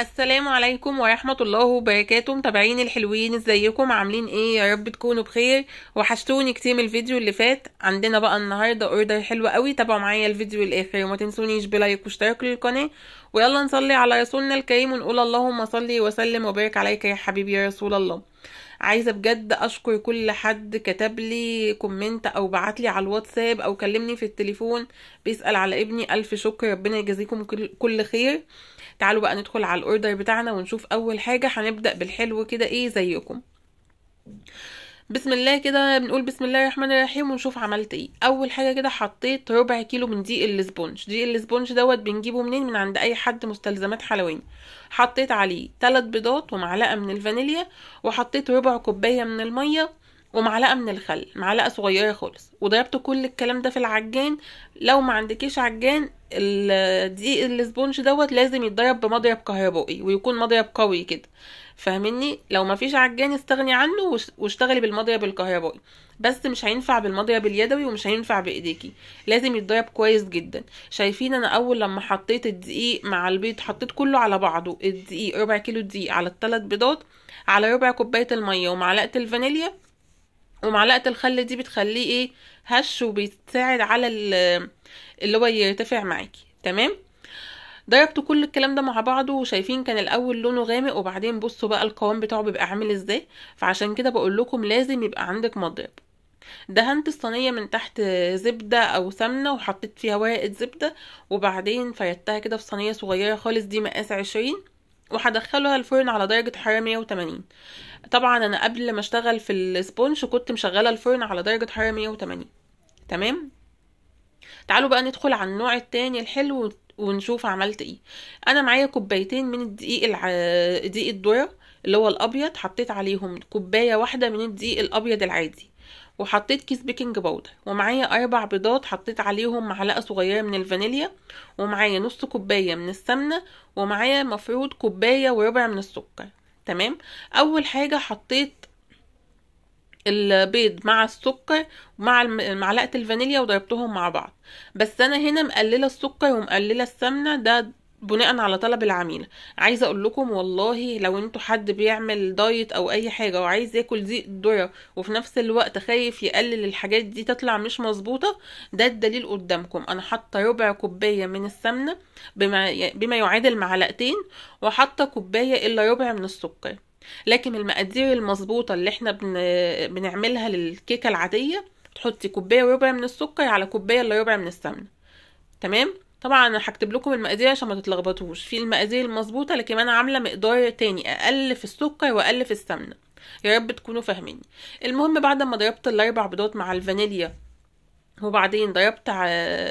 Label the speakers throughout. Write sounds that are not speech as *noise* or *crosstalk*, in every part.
Speaker 1: السلام عليكم ورحمة الله وبركاته متابعين الحلوين ازيكم عاملين ايه يا رب تكونوا بخير وحشتوني كتير من الفيديو اللي فات عندنا بقى النهاردة اوردر حلو قوي تابعوا معايا الفيديو الاخر وما تنسونيش بلايك واشتراك للقناة ويلا نصلي على رسولنا الكريم ونقول اللهم صلي وسلم وبارك عليك يا حبيبي يا رسول الله عايزة بجد أشكر كل حد كتب لي كومنت أو بعت لي على الواتساب أو كلمني في التليفون بيسأل على ابني ألف شكر ربنا يجازيكم كل خير تعالوا بقى ندخل على الاوردر بتاعنا ونشوف اول حاجه هنبدا بالحلو كده ايه زيكم بسم الله كده بنقول بسم الله الرحمن الرحيم ونشوف عملت ايه اول حاجه كده حطيت ربع كيلو من دقيق الاسبونج دقيق الاسبونج دوت بنجيبه منين من عند اي حد مستلزمات حلواني حطيت عليه ثلاث بيضات ومعلقه من الفانيليا وحطيت ربع كوبايه من الميه ومعلقه من الخل معلقه صغيره خالص وضربت كل الكلام ده في العجان لو ما عندكيش عجان الدقيق الاسبونج دوت لازم يتضرب بمضرب كهربائي ويكون مضرب قوي كده فاهمني لو ما فيش عجان استغني عنه واشتغلي بالمضرب الكهربائي بس مش هينفع بالمضرب اليدوي ومش هينفع بايديكي لازم يتضرب كويس جدا شايفين انا اول لما حطيت الدقيق مع البيض حطيت كله على بعضه الدقيق ربع كيلو دقيق على الثلاث بيضات على ربع كوبايه الميه ومعلقه الفانيليا ومعلقه الخل دي بتخليه ايه هش وبيساعد على اللي هو يرتفع معاكي تمام ضربت كل الكلام ده مع بعضه وشايفين كان الاول لونه غامق وبعدين بصوا بقى القوام بتاعه بيبقى عامل ازاي فعشان كده بقول لكم لازم يبقى عندك مضرب دهنت الصينية من تحت زبدة أو سمنة وحطيت فيها ورقة زبدة وبعدين فردتها كده في صينية صغيرة خالص دي مقاس عشرين وهدخلها الفرن على درجة حرارة 180 طبعا انا قبل ما اشتغل في السبونج كنت مشغلة الفرن على درجة حرارة 180 تمام تعالوا بقى ندخل على النوع التاني الحلو ونشوف عملت ايه انا معايا كوبايتين من الدقيق الع... دقيق الذره اللي هو الابيض حطيت عليهم كوبايه واحده من الدقيق الابيض العادي وحطيت كيس بيكنج باودر ومعايا اربع بيضات حطيت عليهم معلقه صغيره من الفانيليا ومعايا نص كوبايه من السمنه ومعايا مفروض كوبايه وربع من السكر تمام اول حاجه حطيت البيض مع السكر مع معلقه الفانيليا وضربتهم مع بعض بس انا هنا مقلله السكر ومقلله السمنه ده بناء على طلب العميل عايزه اقول لكم والله لو انتوا حد بيعمل دايت او اي حاجه وعايز ياكل دي الذره وفي نفس الوقت خايف يقلل الحاجات دي تطلع مش مظبوطه ده الدليل قدامكم انا حاطه ربع كوبايه من السمنه بما بما يعادل معلقتين وحاطه كوبايه الا ربع من السكر لكن المقادير المظبوطه اللي احنا بن... بنعملها للكيكه العاديه تحطي كوبايه وربع من السكر على كوبايه الا ربع من السمنه تمام طبعا انا هكتب لكم المقادير عشان ما تتلخبطوش في المقادير المظبوطه لكن انا عامله مقدار تاني اقل في السكر واقل في السمنه يا رب تكونوا فاهميني المهم بعد ما ضربت الاربع بيضات مع الفانيليا وبعدين ضربت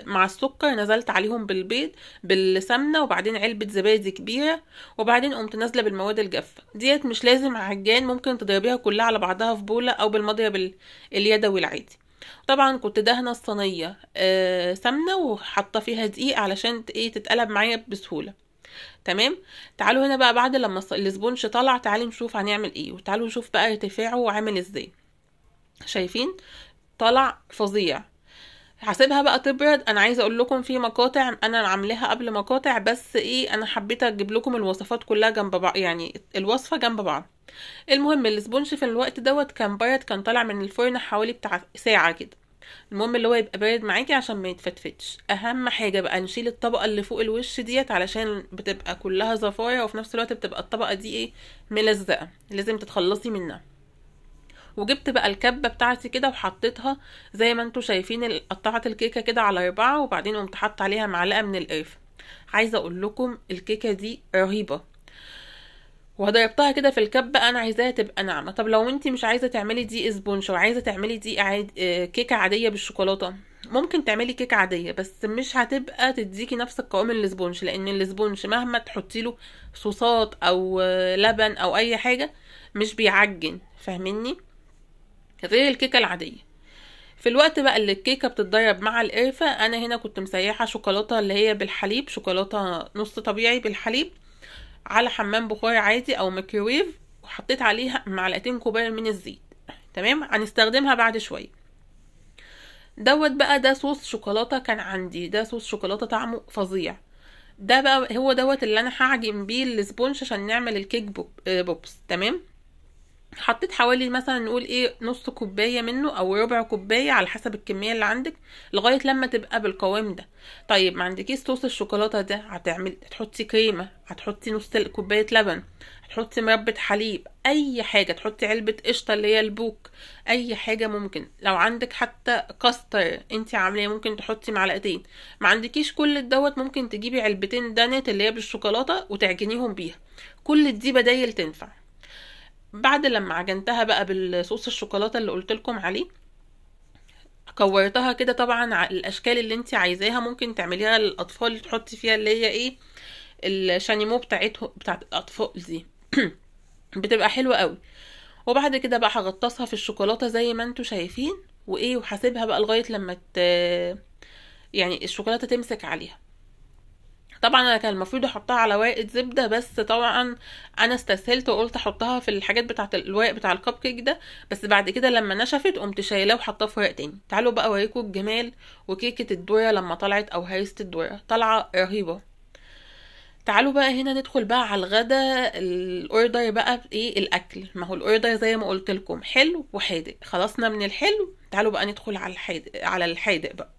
Speaker 1: مع السكر نزلت عليهم بالبيض بالسمنه وبعدين علبه زبادي كبيره وبعدين قمت نازله بالمواد الجافه ديت مش لازم عجان ممكن تضربيها كلها على بعضها في بوله او بالمضرب اليدوي العادي طبعا كنت دهنه الصينيه آه، سمنه وحاطه فيها دقيق علشان ايه تتقلب معايا بسهوله تمام تعالوا هنا بقى بعد لما الزبونش طلع تعالي نشوف هنعمل ايه وتعالوا نشوف بقى ارتفاعه عامل ازاي شايفين طلع فظيع هسيبها بقى تبرد انا عايزه اقول لكم في مقاطع انا عاملاها قبل مقاطع بس ايه انا حبيت اجيب لكم الوصفات كلها جنب بعض يعني الوصفه جنب بعض المهم الاسبونج في الوقت دوت كان بارد كان طالع من الفرن حوالي بتاع ساعه كده المهم اللي هو يبقى بارد معاكي عشان ما يتفتفتش اهم حاجه بقى نشيل الطبقه اللي فوق الوش ديت علشان بتبقى كلها زفاره وفي نفس الوقت بتبقى الطبقه دي ايه ملزقه لازم تتخلصي منها وجبت بقى الكبه بتاعتي كده وحطيتها زي ما انتم شايفين قطعت الكيكه كده على اربعه وبعدين قمت حاطه عليها معلقه من القرفه عايزه اقول لكم الكيكه دي رهيبه وهضربتها كده في الكبة انا عايزاها تبقى ناعمة طب لو انت مش عايزة تعملي دي اسبونش وعايزة تعملي دي عاد... آه، كيكة عادية بالشوكولاتة ممكن تعملي كيكة عادية بس مش هتبقى تديكي نفس القوام الاسبونش لان الاسبونش مهما تحطي له صوصات او آه، لبن او اي حاجة مش بيعجن فاهميني غير الكيكة العادية في الوقت بقى اللي الكيكه بتتضرب مع القرفه انا هنا كنت مسيحه شوكولاته اللي هي بالحليب شوكولاته نص طبيعي بالحليب على حمام بخار عادي او ميكروويف وحطيت عليها معلقتين كبار من الزيت تمام هنستخدمها بعد شويه دوت بقى ده صوص شوكولاته كان عندي ده صوص شوكولاته طعمه فظيع ده بقى هو دوت اللي انا هعجن بيه السبونج عشان نعمل الكيك بوب آه، بوبس تمام حطيت حوالي مثلا نقول ايه نص كوبايه منه او ربع كوبايه على حسب الكميه اللي عندك لغايه لما تبقى بالقوام ده طيب ما ايه صوص الشوكولاته ده هتعملي هتحطي كريمه هتحطي نص كوبايه لبن هتحطي مربة حليب اي حاجه تحطي علبه قشطه اللي هي البوك اي حاجه ممكن لو عندك حتى كاستر انت عاملاه ممكن تحطي معلقتين ما عندكيش كل دوت ممكن تجيبي علبتين دانات اللي هي بالشوكولاته وتعجنيهم بيها كل دي بدايل تنفع بعد لما عجنتها بقى بالصوص الشوكولاته اللي قلت لكم عليه كورتها كده طبعا الاشكال اللي انت عايزاها ممكن تعمليها للاطفال تحطي فيها اللي هي ايه الشانيمو بتاعتهم بتاعت الاطفال دي *clears throat* بتبقى حلوه قوي وبعد كده بقى هغطسها في الشوكولاته زي ما انتوا شايفين وايه وهسيبها بقى لغايه لما ت... يعني الشوكولاته تمسك عليها طبعا انا كان المفروض احطها على ورقه زبده بس طبعا انا استسهلت وقلت احطها في الحاجات بتاعه الورق بتاع الكب كيك ده بس بعد كده لما نشفت قمت شايلاه وحطاه في ورق تاني تعالوا بقى اوريكم الجمال وكيكه الدويه لما طلعت او هريسه الدويه طالعه رهيبه تعالوا بقى هنا ندخل بقى على الغدا الاوردر بقى ايه الاكل ما هو الاوردر زي ما قلت لكم حلو وحادق خلصنا من الحلو تعالوا بقى ندخل على الحادق على الحادق بقى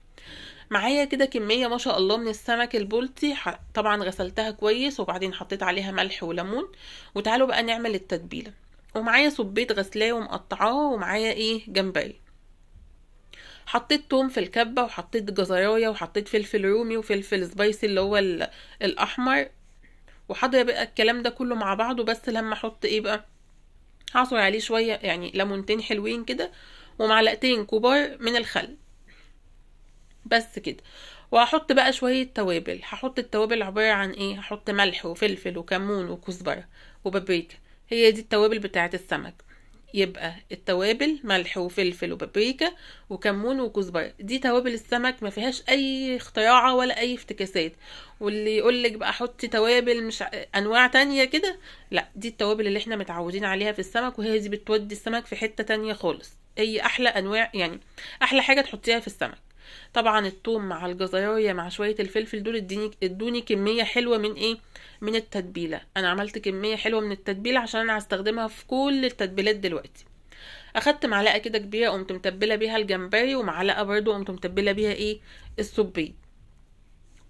Speaker 1: معايا كده كميه ما شاء الله من السمك البلطي طبعا غسلتها كويس وبعدين حطيت عليها ملح وليمون وتعالوا بقى نعمل التتبيله ومعايا صبيت غسلاه ومقطعاه ومعايا ايه جمبري حطيت توم في الكبه وحطيت جزرايه وحطيت فلفل رومي وفلفل سبايسي اللي هو الاحمر وحضر بقى الكلام ده كله مع بعضه بس لما احط ايه بقى هعصر عليه شويه يعني ليمونتين حلوين كده ومعلقتين كبار من الخل بس كده وهحط بقى شوية توابل هحط التوابل عبارة عن ايه هحط ملح وفلفل وكمون وكزبرة وبابريكا هي دي التوابل بتاعة السمك يبقى التوابل ملح وفلفل وبابريكا وكمون وكزبرة دي توابل السمك ما فيهاش اي اختراعة ولا اي افتكاسات واللي يقولك بقى حطي توابل مش انواع تانية كده لا دي التوابل اللي احنا متعودين عليها في السمك وهي دي بتودي السمك في حتة تانية خالص هي احلى انواع يعني احلى حاجة تحطيها في السمك طبعا الثوم مع الجزرايه مع شويه الفلفل دول اديني ادوني كميه حلوه من ايه من التتبيله انا عملت كميه حلوه من التتبيله عشان انا هستخدمها في كل التتبيلات دلوقتي اخدت معلقه كده كبيره قمت متبله بيها الجمبري ومعلقه برده قمت متبله بيها ايه السبيط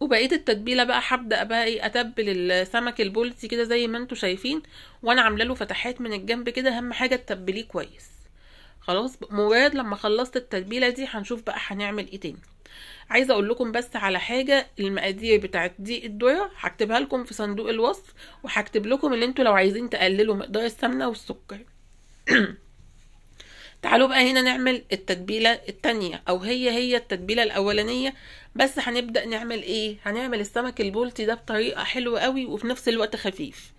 Speaker 1: وبقيت التتبيله بقى هبدا بقى ايه اتبل السمك البولتي كده زي ما انتوا شايفين وانا عامله له فتحات من الجنب كده اهم حاجه تتبليه كويس خلاص مجرد لما خلصت التتبيله دي هنشوف بقى هنعمل ايه تاني عايزه اقول لكم بس على حاجه المقادير بتاعت دي الذره هكتبها لكم في صندوق الوصف وهكتب لكم اللي انتوا لو عايزين تقللوا مقدار السمنه والسكر *coughs* تعالوا بقى هنا نعمل التتبيله التانية او هي هي التتبيله الاولانيه بس هنبدا نعمل ايه هنعمل السمك البولتي ده بطريقه حلوه قوي وفي نفس الوقت خفيف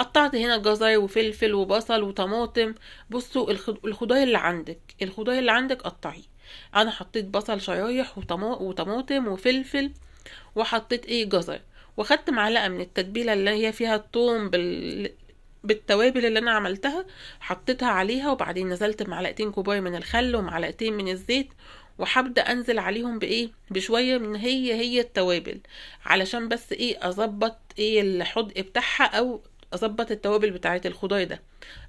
Speaker 1: قطعت هنا جزر وفلفل وبصل وطماطم بصوا الخضار اللي عندك الخضار اللي عندك قطعيه انا حطيت بصل شرايح وطماطم وفلفل وحطيت ايه جزر واخدت معلقه من التتبيله اللي هي فيها الثوم بال... بالتوابل اللي انا عملتها حطيتها عليها وبعدين نزلت معلقتين كبار من الخل ومعلقتين من الزيت وحبدا انزل عليهم بايه بشويه من هي هي التوابل علشان بس ايه اظبط ايه الحدق بتاعها او اظبط التوابل بتاعه الخضار ده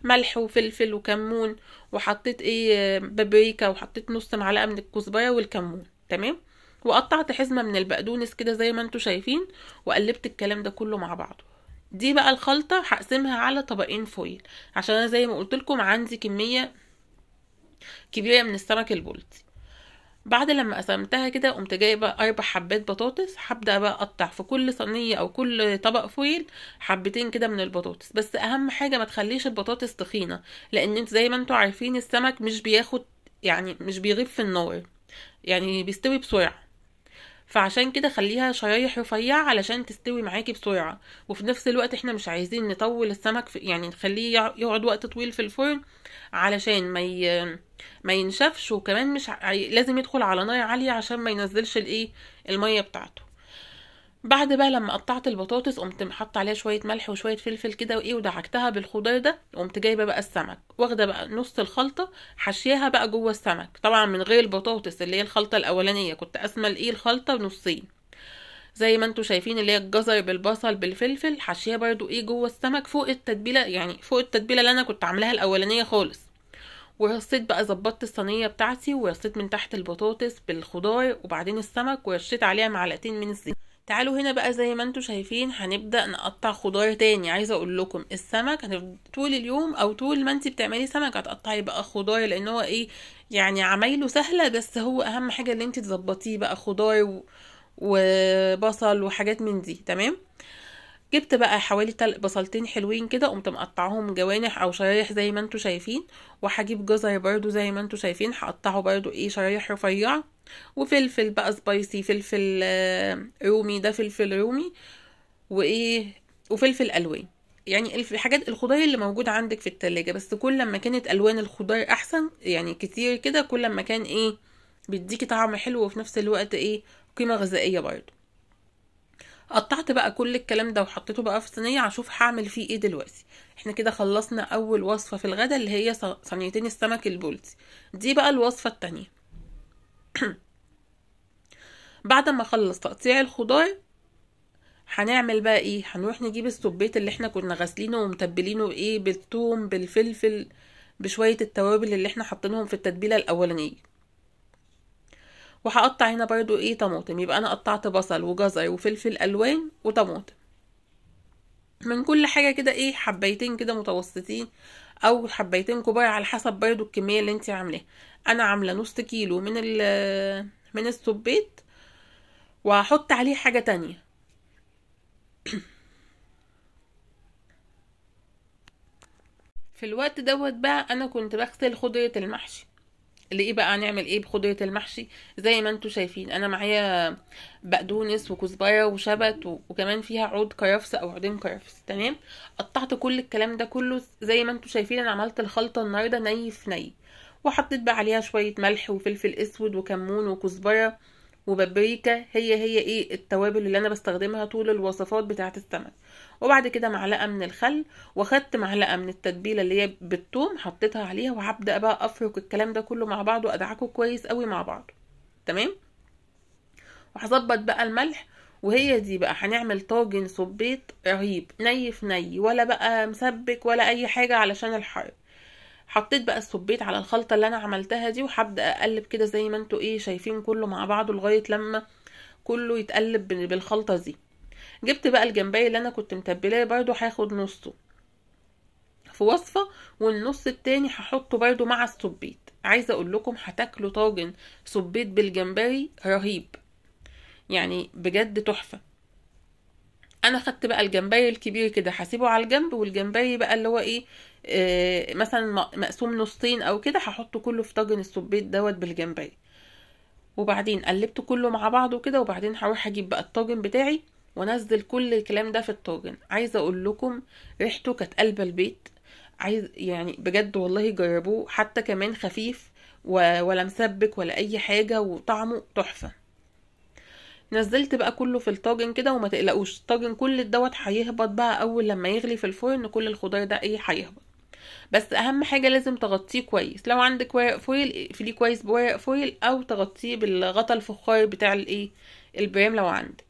Speaker 1: ملح وفلفل وكمون وحطيت ايه بابريكا وحطيت نص معلقه من الكزبره والكمون تمام وقطعت حزمه من البقدونس كده زي ما انتم شايفين وقلبت الكلام ده كله مع بعضه دي بقى الخلطه هقسمها على طبقين فويل عشان انا زي ما قلت لكم عندي كميه كبيره من السمك البلطي بعد لما قسمتها كده قمت جايبه اربع حبات بطاطس هبدا بقى اقطع في كل صينيه او كل طبق فويل حبتين كده من البطاطس بس اهم حاجه ما تخليش البطاطس تخينه لان انت زي ما انتوا عارفين السمك مش بياخد يعني مش بيغيب في النار يعني بيستوي بسرعه فعشان كده خليها شرايح رفيعة علشان تستوي معاكي بسرعة وفي نفس الوقت احنا مش عايزين نطول السمك في يعني نخليه يقعد وقت طويل في الفرن علشان ما ي... ما ينشفش وكمان مش لازم يدخل على نار عالية عشان ما ينزلش الايه المية بتاعته بعد بقى لما قطعت البطاطس قمت حاطه عليها شويه ملح وشويه فلفل كده وايه ودعكتها بالخضار ده قمت جايبه بقى السمك واخده بقى نص الخلطه حشيها بقى جوه السمك طبعا من غير البطاطس اللي هي الخلطه الاولانيه كنت اسمل الايه الخلطه نصين زي ما انتم شايفين اللي هي الجزر بالبصل بالفلفل حشيها برضو ايه جوه السمك فوق التتبيله يعني فوق التتبيله اللي انا كنت عاملاها الاولانيه خالص ورصيت بقى ظبطت الصينيه بتاعتي ورصيت من تحت البطاطس بالخضار وبعدين السمك ورشيت عليها معلقتين من الزيت تعالوا هنا بقى زي ما انتم شايفين هنبدا نقطع خضار تاني عايزه اقول لكم السمك طول اليوم او طول ما انت بتعملي سمك هتقطعي بقى خضار لان هو ايه يعني عمايله سهله بس هو اهم حاجه ان انت تظبطيه بقى خضار و... وبصل وحاجات من دي تمام جبت بقى حوالي تلق بصلتين حلوين كده قمت مقطعهم جوانح او شرايح زي ما انتوا شايفين وهجيب جزر برضو زي ما انتوا شايفين هقطعه برضو ايه شرايح رفيعه وفلفل بقى سبايسي فلفل آه، رومي ده فلفل رومي وايه وفلفل الوان يعني الحاجات الخضار اللي موجود عندك في التلاجة بس كل ما كانت الوان الخضار احسن يعني كتير كده كل ما كان ايه بيديكي طعم حلو وفي نفس الوقت ايه قيمه غذائيه برضو قطعت بقى كل الكلام ده وحطيته بقى في صينيه هشوف هعمل فيه ايه دلوقتي احنا كده خلصنا اول وصفه في الغدا اللي هي صينيتين السمك البولتي دي بقى الوصفه التانية *clears throat* بعد ما اخلص تقطيع الخضار هنعمل بقى ايه هنروح نجيب السبيت اللي احنا كنا غاسلينه ومتبلينه بايه بالثوم بالفلفل بشويه التوابل اللي احنا حاطينهم في التتبيله الاولانيه وهقطع هنا برضو ايه طماطم يبقى انا قطعت بصل وجزر وفلفل الوان وطماطم من كل حاجة كده ايه حبيتين كده متوسطين او حبيتين كبار على حسب برضو الكمية اللي انت عاملاها انا عاملة نص كيلو من ال من السبيت وهحط عليه حاجة تانية في الوقت دوت بقى انا كنت بغسل خضرة المحشي اللي ايه بقى نعمل ايه بخضرة المحشي زي ما انتم شايفين انا معايا بقدونس وكزبرة وشبت وكمان فيها عود كرفس او عودين كرفس تمام قطعت كل الكلام ده كله زي ما انتم شايفين انا عملت الخلطة النهاردة ني في ني وحطيت بقى عليها شوية ملح وفلفل اسود وكمون وكزبرة وبابريكا هي هي ايه التوابل اللي انا بستخدمها طول الوصفات بتاعه السمك وبعد كده معلقه من الخل واخدت معلقه من التتبيله اللي هي بالثوم حطيتها عليها وهبدا بقى افرك الكلام ده كله مع بعضه وادعكه كويس قوي مع بعضه تمام وهظبط بقى الملح وهي دي بقى هنعمل طاجن صبيط رهيب ني في ني ولا بقى مسبك ولا اي حاجه علشان الحرق حطيت بقى السبيت على الخلطه اللي انا عملتها دي وهبدا اقلب كده زي ما انتوا ايه شايفين كله مع بعضه لغايه لما كله يتقلب بالخلطه دي جبت بقى الجنباية اللي انا كنت متبلاه برضو هاخد نصه في وصفه والنص التاني هحطه برضو مع السبيت عايزه اقول لكم هتاكلوا طاجن سبيت بالجمبري رهيب يعني بجد تحفه انا خدت بقى الجنبايه الكبير كده هسيبه على الجنب والجنبايه بقى اللي هو ايه آه مثلا مقسوم نصين او كده هحطه كله في طاجن السبيت دوت بالجنبايه وبعدين قلبته كله مع بعضه كده وبعدين هروح اجيب بقى الطاجن بتاعي وانزل كل الكلام ده في الطاجن عايزه اقول لكم ريحته كانت قلبه البيت عايز يعني بجد والله جربوه حتى كمان خفيف ولا مسبك ولا اي حاجه وطعمه تحفه نزلت بقى كله في الطاجن كده وما تقلقوش الطاجن كل دوت هيهبط بقى اول لما يغلي في الفرن كل الخضار ده ايه هيهبط بس اهم حاجه لازم تغطيه كويس لو عندك ورق فويل اقفليه كويس بورق فويل او تغطيه بالغطا الفخار بتاع الايه البريم لو عندك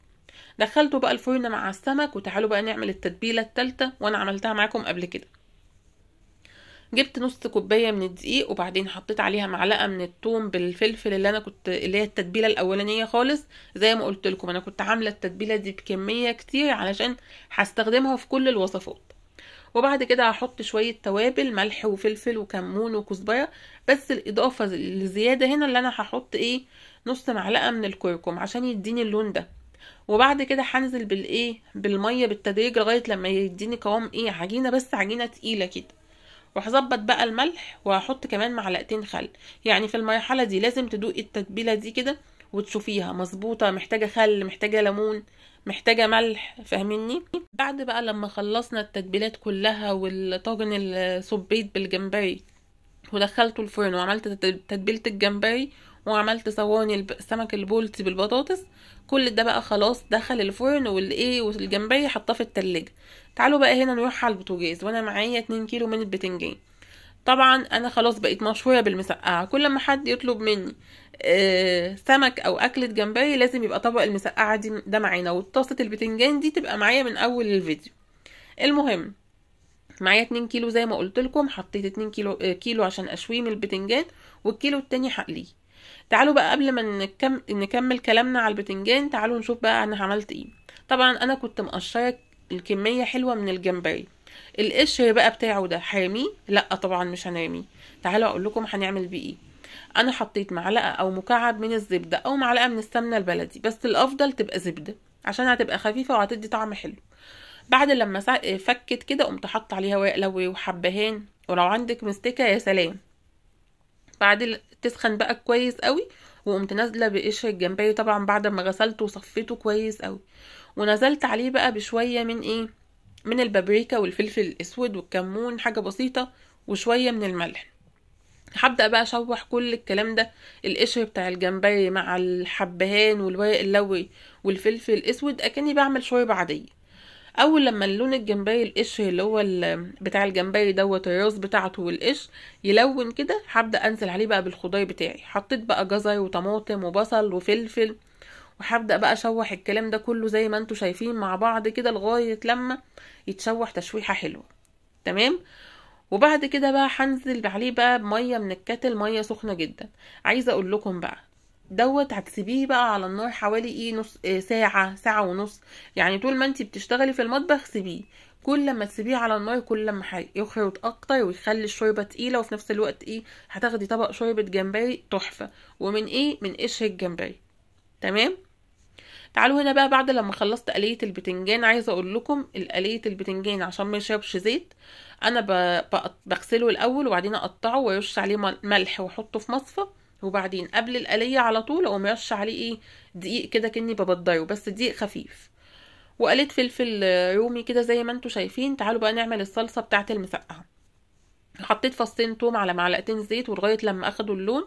Speaker 1: دخلته بقى الفرن مع السمك وتعالوا بقى نعمل التتبيله التالته وانا عملتها معاكم قبل كده جبت نص كوبايه من الدقيق وبعدين حطيت عليها معلقه من الثوم بالفلفل اللي انا كنت اللي هي التتبيله الاولانيه خالص زي ما قلت لكم انا كنت عامله التتبيله دي بكميه كتير علشان هستخدمها في كل الوصفات وبعد كده هحط شويه توابل ملح وفلفل وكمون وكزبره بس الاضافه الزياده هنا اللي انا هحط ايه نص معلقه من الكركم عشان يديني اللون ده وبعد كده هنزل بالايه بالميه بالتدريج لغايه لما يديني قوام ايه عجينه بس عجينه تقيله كده وهظبط بقى الملح وهحط كمان معلقتين خل يعني في المرحله دي لازم تدوقي التتبيله دي كده وتشوفيها مظبوطه محتاجه خل محتاجه ليمون محتاجه ملح فاهميني بعد بقى لما خلصنا التتبيلات كلها والطاجن الصبيت بالجمبري ودخلته الفرن وعملت تتبيله الجمبري وعملت صواني السمك البولتي بالبطاطس كل ده بقى خلاص دخل الفرن والايه والجنبيه حطاه في التلاجة تعالوا بقى هنا نروح على البوتاجاز وانا معايا 2 كيلو من البتنجان طبعا انا خلاص بقيت مشهوره بالمسقعه كل ما حد يطلب مني آه سمك او اكله جمبري لازم يبقى طبق المسقعه دي ده معانا وطاسه البتنجان دي تبقى معايا من اول الفيديو المهم معايا 2 كيلو زي ما قلت لكم حطيت 2 كيلو آه كيلو عشان اشويه من البتنجان والكيلو التاني هقليه تعالوا بقى قبل ما نكمل كلامنا على البتنجان تعالوا نشوف بقى انا عملت ايه طبعا انا كنت مقشره الكميه حلوه من الجمبري القشر بقى بتاعه ده هرميه لا طبعا مش هنرميه تعالوا اقول لكم هنعمل بيه ايه انا حطيت معلقه او مكعب من الزبده او معلقه من السمنه البلدي بس الافضل تبقى زبده عشان هتبقى خفيفه وهتدي طعم حلو بعد لما فكت كده قمت حط عليها ورق لوي وحبهان ولو عندك مستكه يا سلام بعد تسخن بقى كويس قوي وقمت نازله بقشر الجمبري طبعا بعد ما غسلته وصفيته كويس قوي ونزلت عليه بقى بشويه من ايه من البابريكا والفلفل الاسود والكمون حاجه بسيطه وشويه من الملح هبدا بقى اشوح كل الكلام ده القشر بتاع الجمبري مع الحبهان والورق اللوي والفلفل الاسود اكني بعمل شوربه عاديه اول لما اللون الجنباي القش اللي هو بتاع الجنباي دوت الراس بتاعته والقش يلون كده هبدا انزل عليه بقى بالخضار بتاعي حطيت بقى جزر وطماطم وبصل وفلفل وهبدا بقى اشوح الكلام ده كله زي ما انتم شايفين مع بعض كده لغايه لما يتشوح تشويحه حلوه تمام وبعد كده بقى هنزل عليه بقى بميه من الكاتل ميه سخنه جدا عايزه اقول لكم بقى دوت هتسيبيه بقى على النار حوالي ايه نص إيه ساعه ساعه ونص يعني طول ما انت بتشتغلي في المطبخ سيبيه كل ما تسيبيه على النار كل ما هيخرط اكتر ويخلي الشوربه تقيله وفي نفس الوقت ايه هتاخدي طبق شوربه جمبري تحفه ومن ايه من قشر الجمبري تمام تعالوا هنا بقى بعد لما خلصت قليه البتنجان عايزه اقول لكم قليه البتنجان عشان ما يشربش زيت انا بغسله الاول وبعدين اقطعه وارش عليه ملح واحطه في مصفى وبعدين قبل القلية على طول اقوم رش عليه ايه دقيق كده كني ببضره بس دقيق خفيف وقليت فلفل رومي كده زي ما انتم شايفين تعالوا بقى نعمل الصلصة بتاعت المسقعة حطيت فصين توم على معلقتين زيت ولغاية لما اخدوا اللون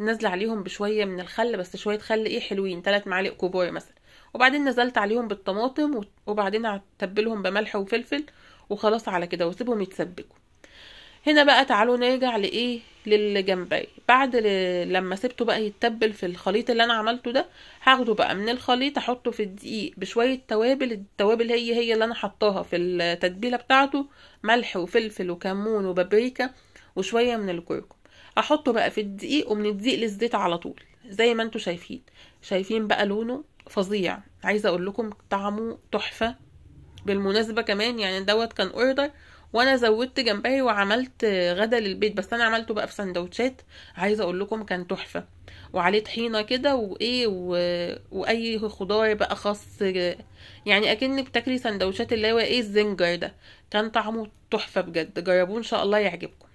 Speaker 1: نازلة عليهم بشوية من الخل بس شوية خل ايه حلوين تلات معالق كبار مثلا وبعدين نزلت عليهم بالطماطم وبعدين اتبلهم بملح وفلفل وخلاص على كده واسيبهم يتسبكوا هنا بقى تعالوا نرجع لايه للجمبري بعد لما سبته بقى يتبل في الخليط اللي انا عملته ده هاخده بقى من الخليط احطه في الدقيق بشويه توابل التوابل هي هي اللي انا حطاها في التتبيله بتاعته ملح وفلفل وكمون وبابريكا وشويه من الكركم احطه بقى في الدقيق ومن الدقيق للزيت على طول زي ما انتوا شايفين شايفين بقى لونه فظيع عايزه اقول لكم طعمه تحفه بالمناسبه كمان يعني دوت كان اوردر وانا زودت جنبها وعملت غدا للبيت بس انا عملته بقى في سندوتشات عايزه اقول لكم كان تحفه وعليه طحينه كده وايه و... واي خضار بقى خاص يعني اكن بتاكلي سندوتشات اللي هو ايه الزنجر ده كان طعمه تحفه بجد جربوه ان شاء الله يعجبكم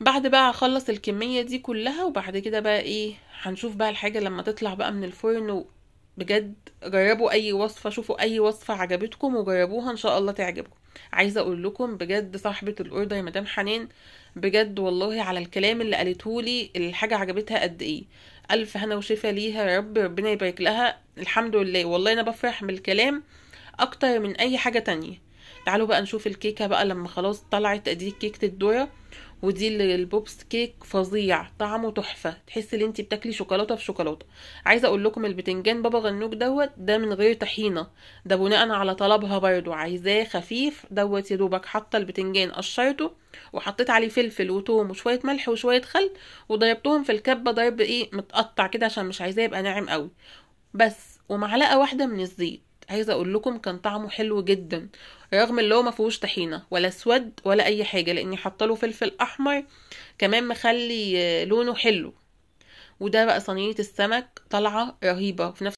Speaker 1: بعد بقى اخلص الكميه دي كلها وبعد كده بقى ايه هنشوف بقى الحاجه لما تطلع بقى من الفرن بجد جربوا اي وصفه شوفوا اي وصفه عجبتكم وجربوها ان شاء الله تعجبكم عايزه اقول لكم بجد صاحبه الاوردر مدام حنان بجد والله على الكلام اللي قالته لي الحاجه عجبتها قد ايه الف هنا وشفا ليها يا رب ربنا يبارك لها الحمد لله والله انا بفرح من الكلام اكتر من اي حاجه تانية تعالوا بقى نشوف الكيكه بقى لما خلاص طلعت ادي كيكه الدورة ودي البوبس كيك فظيع طعمه تحفه تحسي ان انت بتاكلي شوكولاته في شوكولاته عايزه اقول لكم البتنجان بابا غنوج دوت ده من غير طحينه ده بناء على طلبها برضو عايزاه خفيف دوت يا دوبك حاطه البتنجان قشرته وحطيت عليه فلفل وتوم وشويه ملح وشويه خل وضربتهم في الكبه ضرب ايه متقطع كده عشان مش عايزاه يبقى ناعم قوي بس ومعلقه واحده من الزيت عايزه اقول لكم كان طعمه حلو جدا رغم اللي هو ما فيهوش طحينه ولا اسود ولا اي حاجه لاني حاطه له فلفل احمر كمان مخلي لونه حلو وده بقى صينيه السمك طالعه رهيبه وفي نفس